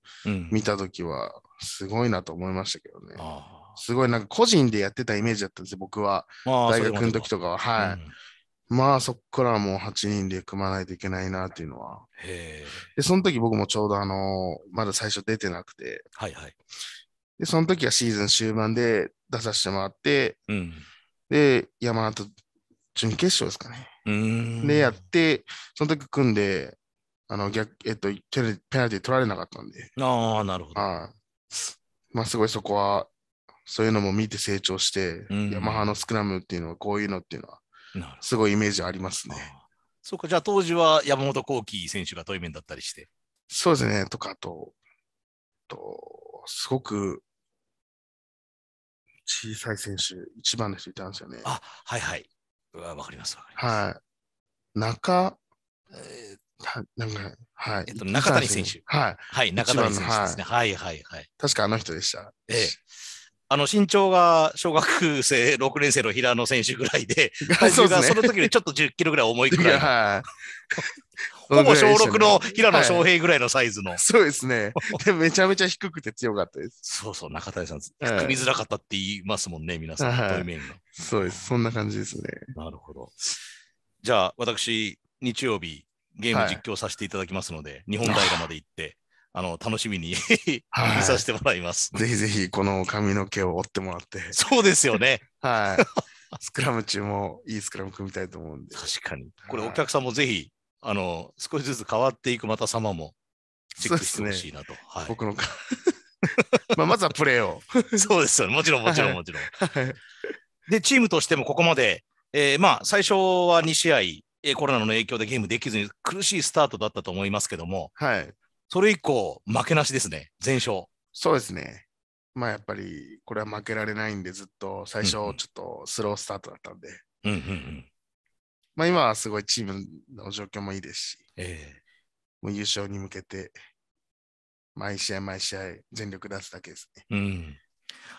見た時は、すごいなと思いましたけどね。うん、すごいなんか個人でやってたイメージだったんですよ、僕は。大学の時とかは。はい、うんまあそこからもう8人で組まないといけないなっていうのは。で、その時僕もちょうどあの、まだ最初出てなくて。はいはい。で、その時はシーズン終盤で出させてもらって、うん、で、山形準決勝ですかね。で、やって、その時組んで、あの逆、えっと、ペナルティ取られなかったんで。ああ、なるほど。あまあ、すごいそこは、そういうのも見て成長して、ヤマハのスクラムっていうのは、こういうのっていうのは、すごいイメージありますね。そうか、じゃあ当時は山本幸輝選手が対面だったりして。そうですね、とか、あと、とすごく小さい選手、一番の人いたんですよね。あ、はいはい。わかります、分かります。はい。中、えー、なんか、はい。えっと、中谷選手。はい。はい、中谷選手ですね。はい、はい、はい。確かあの人でした。ええ。あの身長が小学生6年生の平野選手ぐらいで、体 重がその時よりちょっと10キロぐらい重いくらい。はい、ほぼ小6の平野翔平ぐらいのサイズの。はい、そうですねで。めちゃめちゃ低くて強かったです。そうそう、中谷さん、組みづらかったって言いますもんね、皆さん、はい、面のそうです、そんな感じですね。なるほど。じゃあ、私、日曜日、ゲーム実況させていただきますので、はい、日本大学まで行って、あの、楽しみに見させてもらいます。ぜひぜひ、この髪の毛を折ってもらって。そうですよね。はい。スクラム中もいいスクラム組みたいと思うんで。確かに。これ、お客さんもぜひ、あの、少しずつ変わっていくまた様も、チェックしてほしいなと。ねはい、僕の まあ、まずはプレーを。そうですよね。もちろん、もちろん、もちろん。で、チームとしてもここまで、えー、まあ、最初は2試合、コロナの影響でゲームできずに苦しいスタートだったと思いますけども、はい、それ以降、負けなしですね、全勝。そうですね。まあやっぱり、これは負けられないんで、ずっと最初、ちょっとスロースタートだったんで。うんうん、うんまあ今はすごいチームの状況もいいですし、えー、もう優勝に向けて、毎試合毎試合全力出すだけですね。うん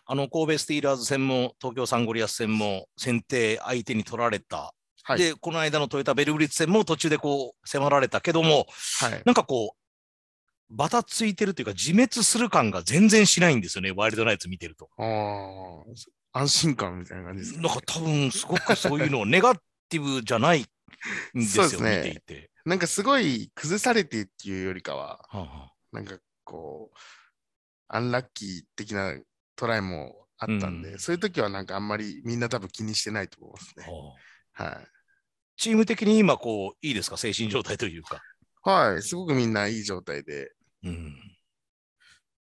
あの神戸スティーラーズ戦も東京サンゴリアス戦も先手相手に取られた、はい、でこの間のトヨタベルブリッツ戦も途中でこう迫られたけども、はい、なんかこうバタついてるというか、自滅する感が全然しないんですよね、ワイルドナイツ見てると。ああ、安心感みたいな感じですか、なんか多分、すごくそういうの、ネガティブじゃないんですよ、すね、見ていて。なんかすごい崩されてっていうよりかは、はあはあ、なんかこう、アンラッキー的なトライもあったんで、うん、そういう時はなんかあんまりみんな多分気にしてないと思いますね。はあ、はい、チーム的に今こう、いいですか、精神状態というか。はい、すごくみんないい状態で、うん、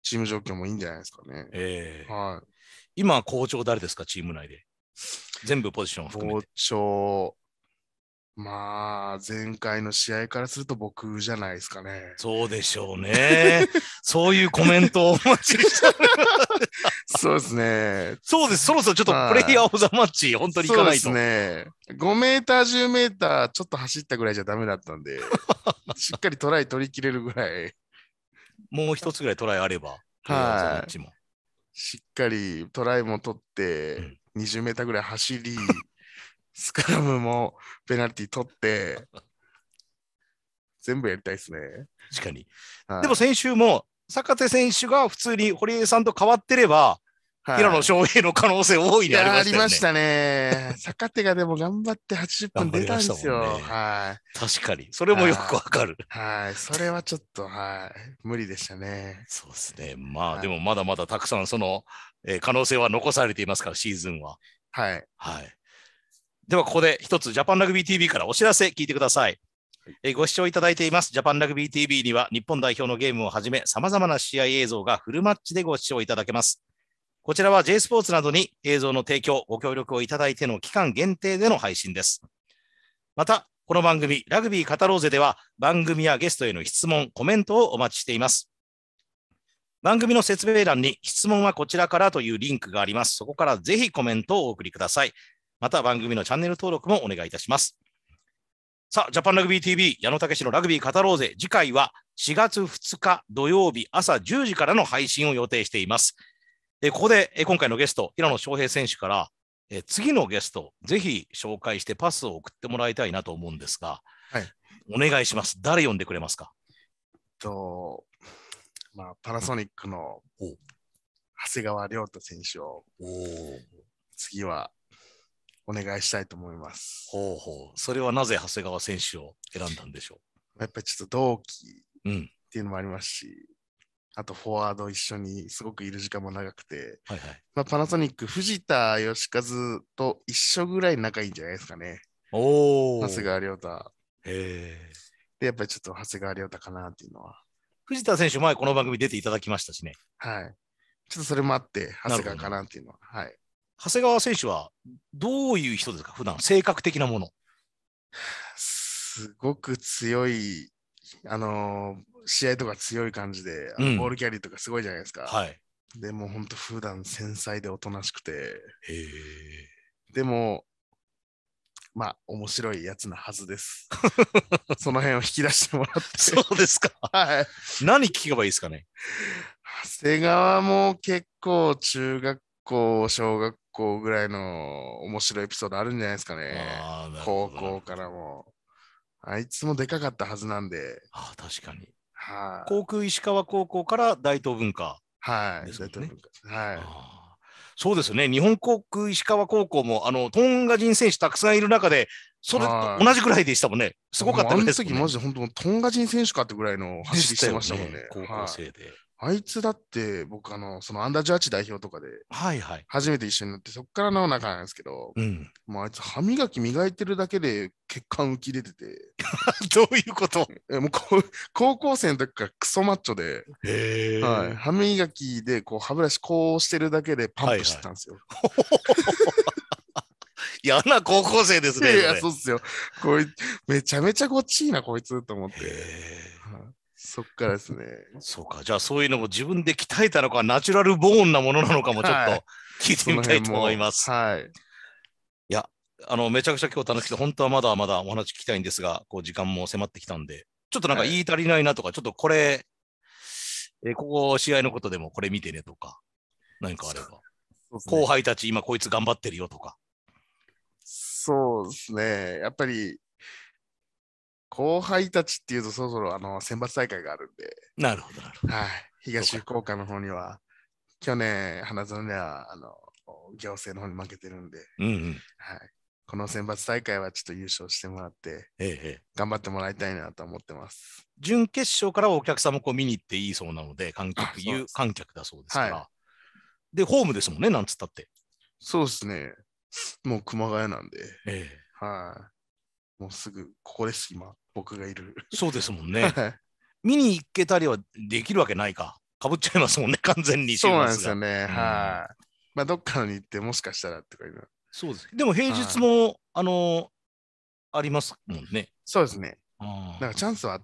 チーム状況もいいんじゃないですかね。えー、はい、今、校長誰ですか、チーム内で。全部ポジション含めて。校長、まあ、前回の試合からすると僕じゃないですかね。そうでしょうね。そういうコメントをお待ちして そうですね。そうです。そろそろちょっとプレイヤーオブザマッチ、本当にいかないと。そうですね。5メーター、10メーター、ちょっと走ったぐらいじゃダメだったんで、しっかりトライ取り切れるぐらい。もう一つぐらいトライあれば、はい、しっかりトライも取って、うん、20メーターぐらい走り、スクラムもペナルティ取って、全部やりたいですね。確かに。でも先週も、坂手選手が普通に堀江さんと変わってれば、はい、平野翔平の可能性大いにありましたね。ありましたね。坂手がでも頑張って80分出たんですよ。ね、はい。確かに。それもよくわかる。はい。それはちょっと、はい。無理でしたね。そうですね。まあ、でもまだまだたくさんその、えー、可能性は残されていますから、シーズンは。はい。はい。では、ここで一つジャパンラグビー TV からお知らせ聞いてください。えご視聴いただいていますジャパンラグビー TV には日本代表のゲームをはじめざまな試合映像がフルマッチでご視聴いただけます。こちらは J スポーツなどに映像の提供、ご協力をいただいての期間限定での配信です。また、この番組、ラグビー語ろうぜでは、番組やゲストへの質問、コメントをお待ちしています。番組の説明欄に質問はこちらからというリンクがあります。そこからぜひコメントをお送りください。また番組のチャンネル登録もお願いいたします。さあ、ジャパンラグビー TV、矢野武のラグビー語ろうぜ。次回は4月2日土曜日朝10時からの配信を予定しています。えここで、え今回のゲスト、平野翔平選手から、え次のゲスト、ぜひ紹介してパスを送ってもらいたいなと思うんですが、はい、お願いします。誰呼んでくれますかと、まあ、パナソニックの長谷川亮太選手を次はお願いしたいと思います。ほうほう。それはなぜ長谷川選手を選んだんでしょうやっぱりちょっと同期っていうのもありますし、あとフォワード一緒にすごくいる時間も長くて、はいはいまあ、パナソニック、藤田義和と一緒ぐらい仲いいんじゃないですかね。お長谷川亮太。へで、やっぱりちょっと長谷川亮太かなっていうのは。藤田選手、前この番組出ていただきましたしね。はい。ちょっとそれもあって、長谷川かなっていうのは。はい、長谷川選手はどういう人ですか、普段性格的なもの。すごく強いあのー、試合とか強い感じで、うん、ボールキャリーとかすごいじゃないですか。はい、でも本当普段繊細でおとなしくて。でも、まあ、面白いやつなはずです。その辺を引き出してもらって。そうですか。はい。何聞けばいいですかね。長谷川も結構中学校、小学校ぐらいの面白いエピソードあるんじゃないですかね。高校からも。あいつもでかかったはずなんで。はあ、確かに。はい、あ、航空石川高校から大東文化、ね、はい、大東文化。はい、はあ、そうですね。日本航空石川高校も、あの、トンガ人選手たくさんいる中で、それと同じぐらいでしたもんね。すごかったです、ね。あの時、マジで本当、トンガ人選手かってぐらいの走りしてましたもんね。ね高校生で、あいつだって僕あの、そのアンダージャッジ代表とかで、はいはい。初めて一緒になって、そこからの仲なんですけど、うん。もうあいつ歯磨き磨いてるだけで血管浮き出てて。どういうことえもう高校生の時からクソマッチョで、へはい、歯磨きでこう歯ブラシこうしてるだけでパンプしてたんですよ。はいはい嫌な高校生ですね。いや、そうっすよ。こいめちゃめちゃごっちいな、こいつと思って。そっからですね。そうか、じゃあそういうのも自分で鍛えたのか、ナチュラルボーンなものなのかもちょっと聞いてみたいと思います。はい。い、いや、あの、めちゃくちゃ今日楽しくて、本当はまだまだお話聞きたいんですが、こう時間も迫ってきたんで、ちょっとなんか言い足りないなとか、はい、ちょっとこれ、えー、ここ試合のことでもこれ見てねとか、何かあれば。ね、後輩たち、今こいつ頑張ってるよとか。そうですね。やっぱり、後輩たちっていうとそろそろあの選抜大会があるんで。なるほど、なるほど。はい、東福岡の方には、去年、花園ではあの行政の方に負けてるんで、うんうん、はい、この選抜大会はちょっと優勝してもらって、ええ、頑張ってもらいたいなと思ってます。準決勝からお客さんもこう見に行っていいそうなので、観客、有観客だそうですから、はい。で、ホームですもんね、なんつったって。そうですね。もう熊谷なんで。ええ、はい、あ。もうすぐここです今僕がいるそうですもんね見に行けたりはできるわけないかかぶっちゃいますもんね完全にそうなんですよね、うん、はい、まあどっかに行ってもしかしたらとかいうそうですでも平日も、あのありますもんねそうですねなんかチャンスは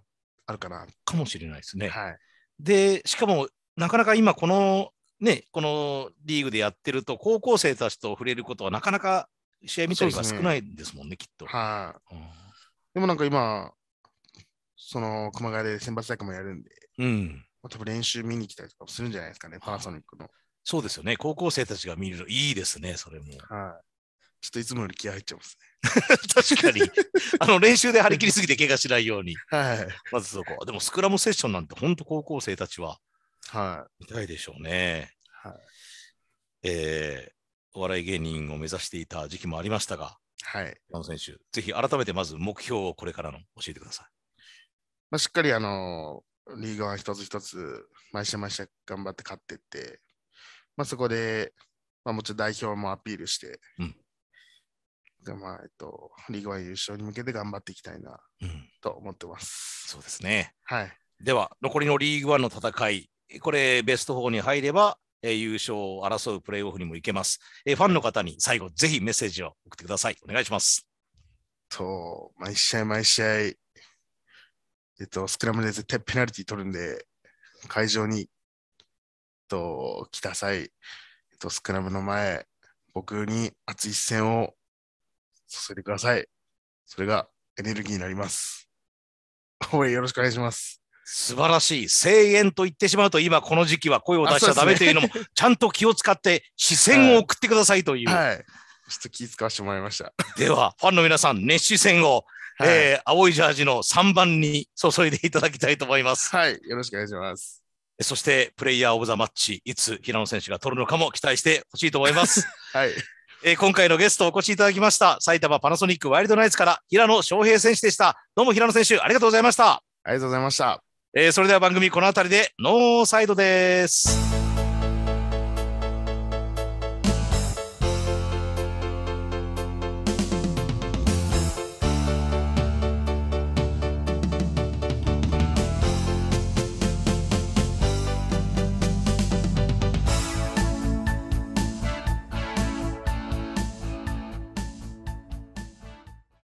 あるかなかもしれないですね、はい、でしかもなかなか今このね、このリーグでやってると、高校生たちと触れることはなかなか試合見たりは少ないですもんね、ねきっと。はい、うん、でもなんか今、その熊谷で選抜大会もやるんで、うん、多分練習見に来たりとかするんじゃないですかね、パナソニックの。そうですよね、高校生たちが見るのいいですね、それも。はい、ちょっといつもより気合入っちゃいますね。確かに。あの練習で張り切りすぎて怪我しないように。はい。まずそこ。でもスクラムセッションなんて本当高校生たちは、はい。見たいでしょうね。はい。えー、お笑い芸人を目指していた時期もありましたが、はい。山本選手、ぜひ改めてまず目標をこれからの教えてください。まあ、しっかりあの、リーグワン一つ一つ、毎試合毎試合頑張って勝っていって、まあ、そこで、まあ、もちろん代表もアピールして、うんまあえっと、リーグワン優勝に向けて頑張っていきたいな、うん、と思ってます。そうですね、はい、では、残りのリーグワンの戦い、これ、ベスト4に入れば、え優勝を争うプレーオフにも行けます。えファンの方に最後、ぜひメッセージを送ってください。お願いします。と、毎試合毎試合、えっと、スクラムで絶対ペナルティ取るんで、会場に、えっと、来た際、えっと、スクラムの前、僕に熱い視線を注いでください。それがエネルギーになります。応援よろしくお願いします。素晴らしい。声援と言ってしまうと、今この時期は声を出しちゃダメというのも、ちゃんと気を使って視線を送ってくださいという。はいはい、ちょっと気遣わせてもらいました。では、ファンの皆さん、熱視線を、はい、えー、青いジャージの3番に注いでいただきたいと思います。はい、よろしくお願いします。そして、プレイヤーオブザマッチ、いつ平野選手が取るのかも期待してほしいと思います。はい。えー、今回のゲストお越しいただきました、埼玉パナソニックワイルドナイツから平野翔平選手でした。どうも平野選手、ありがとうございました。ありがとうございました。えー、それでは番組この辺りでノーサイドです。